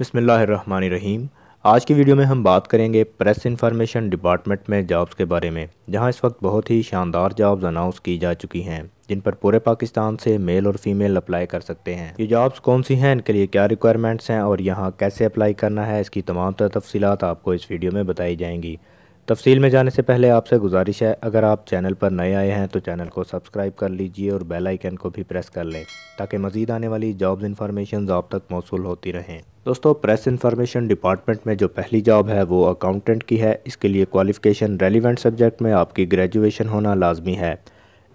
रहीम आज की वीडियो में हम बात करेंगे प्रेस इन्फॉर्मेशन डिपार्टमेंट में जॉब्स के बारे में जहां इस वक्त बहुत ही शानदार जॉब्स अनाउंस की जा चुकी हैं जिन पर पूरे पाकिस्तान से मेल और फीमेल अप्लाई कर सकते हैं ये जॉब्स कौन सी हैं इनके लिए क्या रिक्वायरमेंट्स हैं और यहाँ कैसे अप्लाई करना है इसकी तमाम तफसीत आपको इस वीडियो में बताई जाएंगी तफसील में जाने से पहले आपसे गुजारिश है अगर आप चैनल पर नए आए हैं तो चैनल को सब्सक्राइब कर लीजिए और बेल आइकन को भी प्रेस कर लें ताकि मज़ीद आने वाली जॉब्स इन्फॉर्मेशन आप तक मौसू होती रहें दोस्तों प्रेस इन्फॉर्मेशन डिपार्टमेंट में जो पहली जॉब है वो अकाउंटेंट की है इसके लिए क्वालिफिकेशन रेलिवेंट सब्जेक्ट में आपकी ग्रेजुएशन होना लाजमी है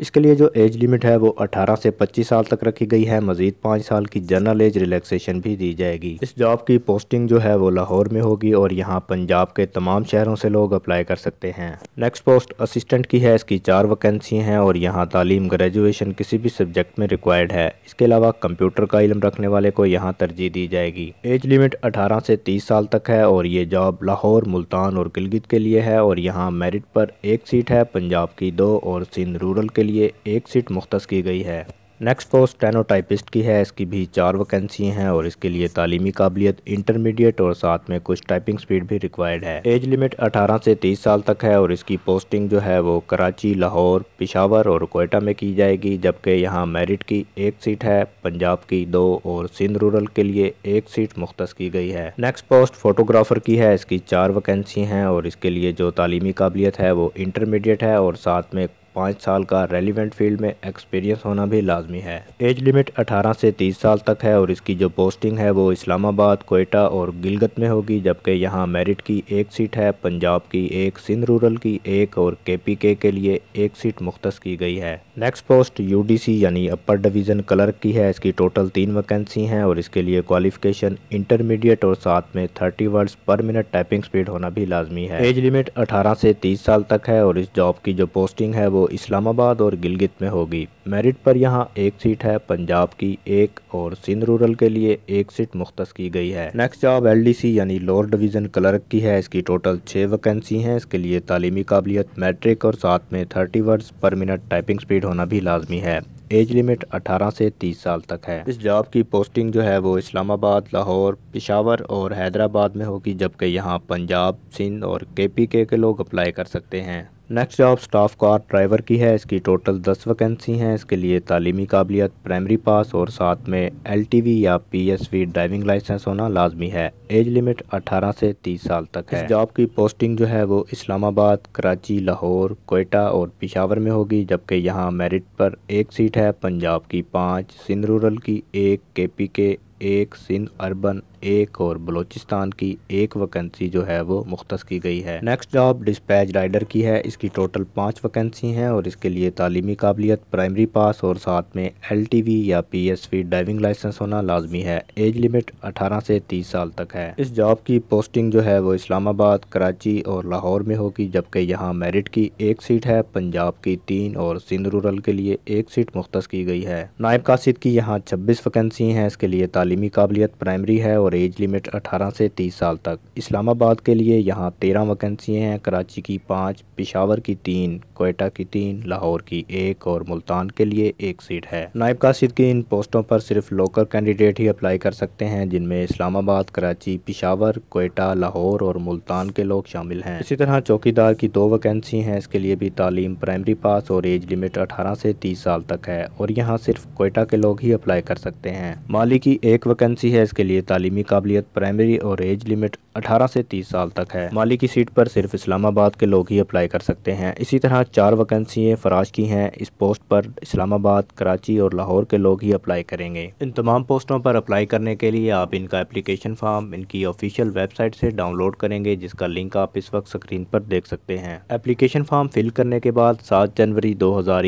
इसके लिए जो एज लिमिट है वो 18 से 25 साल तक रखी गई है मजीद पाँच साल की जनरल एज रिलैक्सेशन भी दी जाएगी इस जॉब की पोस्टिंग जो है वो लाहौर में होगी और यहाँ पंजाब के तमाम शहरों से लोग अप्लाई कर सकते हैं नेक्स्ट पोस्ट असिस्टेंट की है इसकी चार वैकेंसी हैं और यहाँ तालीम ग्रेजुएशन किसी भी सब्जेक्ट में रिक्वायर्ड है इसके अलावा कंप्यूटर का इलम रखने वाले को यहाँ तरजीह दी जाएगी एज लिमिट अठारह से तीस साल तक है और ये जॉब लाहौर मुल्तान और गिलगित के लिए है और यहाँ मेरिट पर एक सीट है पंजाब की दो और सिंध रूरल के लिए एक सीट मुख्त की गई है नेक्स्ट पोस्ट टेनोटाइपिस्ट की है इसकी भी चार वैकेंसी हैं और इसके लिए तालीमी काबिलियत इंटरमीडिएट और साथ में कुछ टाइपिंग स्पीड भी रिक्वायर्ड है एज लिमिट 18 से 30 साल तक है और इसकी पोस्टिंग जो है वो कराची लाहौर पिशावर और कोयटा में की जाएगी जबकि यहाँ मेरिट की एक सीट है पंजाब की दो और सिंध रूरल के लिए एक सीट मुख्त की गई है नेक्स्ट पोस्ट फोटोग्राफर की है इसकी चार वैकेंसी हैं और इसके लिए जो तालीमी काबिलियत है वो इंटरमीडिएट है और साथ में पाँच साल का रेलिवेंट फील्ड में एक्सपीरियंस होना भी लाजमी है एज लिमिट 18 से 30 साल तक है और इसकी जो पोस्टिंग है वो इस्लामाबाद कोयटा और गिलगत में होगी जबकि यहाँ मेरिट की एक सीट है पंजाब की एक सिंध रूरल की एक और के पी के, के लिए एक सीट मुख्त की गई है next post U D C यानी अपर डिवीज़न क्लर्क की है इसकी टोटल तीन वैकेंसी हैं और इसके लिए क्वालिफिकेशन इंटरमीडिएट और साथ में thirty words per minute typing speed होना भी लाजमी है एज लिमिट अठारह से तीस साल तक है और इस जॉब की जो पोस्टिंग है वो इस्लामाबाद और गिलगित में होगी मेरिट पर यहां एक सीट है पंजाब की एक और सिंध रूरल के लिए एक सीट मुख्त की गई है नेक्स्ट जॉब एलडीसी यानी लोअर डिवीजन क्लर्क की है इसकी टोटल छः वैकेंसी हैं इसके लिए तालीमी काबिलियत मैट्रिक और साथ में thirty words per minute typing speed होना भी लाजमी है एज लिमिट 18 से 30 साल तक है इस जॉब की पोस्टिंग जो है वो इस्लामाबाद लाहौर पिशावर और हैदराबाद में होगी जबकि यहाँ पंजाब सिंध और के पी के लोग अप्लाई कर सकते हैं next job staff car driver की है इसकी टोटल दस वैकेंसी हैं इसके लिए तालीमी काबिलियत प्राइमरी पास और साथ में एलटीवी या पीएसवी ड्राइविंग लाइसेंस होना लाजमी है एज लिमिट 18 से 30 साल तक है जॉब की पोस्टिंग जो है वो इस्लामाबाद कराची लाहौर कोयटा और पिशावर में होगी जबकि यहाँ मेरिट पर एक सीट है पंजाब की पाँच सिंध रूरल की एक के पी के एक सिंध अर्बन एक और बलोचिस्तान की एक वैकेंसी जो है वो मुख्त की गई है नेक्स्ट जॉब डिस्पैच राइडर की है इसकी टोटल पाँच वैकेंसी हैं और इसके लिए तालीमी काबिलियत प्राइमरी पास और साथ में एल टी वी या P S V driving licence होना लाजमी है एज लिमिट अठारह से तीस साल तक है इस जॉब की पोस्टिंग जो है वो इस्लामाबाद कराची और लाहौर में होगी जबकि यहाँ मेरिट की एक सीट है पंजाब की तीन और सिंध रूरल के लिए एक सीट मुख्त की गई है नायब कासिद की यहाँ छब्बीस वैकेंसी है इसके लिए तालीम तालीमी काबिलियत प्राइमरी है और एज लिमिट अठारह से तीस साल तक इस्लामाबाद के लिए यहाँ तेरह वैकेंसी हैं कराची की पाँच पिशावर की तीन कोयटा की तीन लाहौर की एक और मुल्तान के लिए एक सीट है नायब काशिद की इन पोस्टों पर सिर्फ लोकल कैंडिडेट ही अप्लाई कर सकते हैं जिनमें इस्लामाबाद कराची पिशावर कोयटा लाहौर और मुल्तान के लोग शामिल हैं इसी तरह चौकीदार की दो वैकेंसी हैं इसके लिए भी तालीम प्राइमरी पास और एज लिमिट अठारह से तीस साल तक है और यहाँ सिर्फ कोयटा के लोग ही अप्लाई कर सकते हैं माली की एक एक वैकेंसी है इसके लिए तालीमी काबिलियत प्राइमरी और एज लिमिट 18 से 30 साल तक है माली की सीट पर सिर्फ इस्लामाबाद के लोग ही अप्लाई कर सकते हैं इसी तरह चार वैकेंसियाँ फराज की हैं इस पोस्ट पर इस्लामाबाद कराची और लाहौर के लोग ही अप्लाई करेंगे इन तमाम पोस्टों पर अप्लाई करने के लिए आप इनका एप्लीकेशन फॉर्म इनकी ऑफिशियल वेबसाइट से डाउनलोड करेंगे जिसका लिंक आप इस वक्त स्क्रीन पर देख सकते हैं एप्लीकेशन फॉर्म फिल करने के बाद सात जनवरी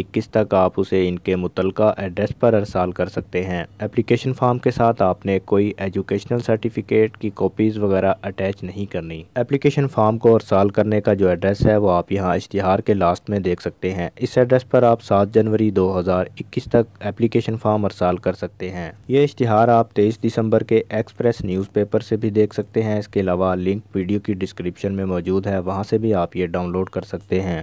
इक्कीस तक आप उसे इनके मुतलका एड्रेस पर अरसाल कर सकते हैं एप्लीकेशन फॉर्म के साथ आपने कोई एजुकेशनल सर्टिफिकेट की कॉपीज़ वगैरह अटैच नहीं करनी एप्लीकेशन फॉर्म को और साल करने का जो एड्रेस है वो आप यहाँ इश्तिहार के लास्ट में देख सकते हैं इस एड्रेस पर आप सात जनवरी दो हज़ार इक्कीस तक एप्लीकेशन फॉर्म साल कर सकते हैं ये इश्तिहार आप तेईस दिसंबर के एक्सप्रेस न्यूज़ पेपर से भी देख सकते हैं इसके अलावा लिंक वीडियो की डिस्क्रिप्शन में मौजूद है वहाँ से भी आप ये डाउनलोड कर सकते हैं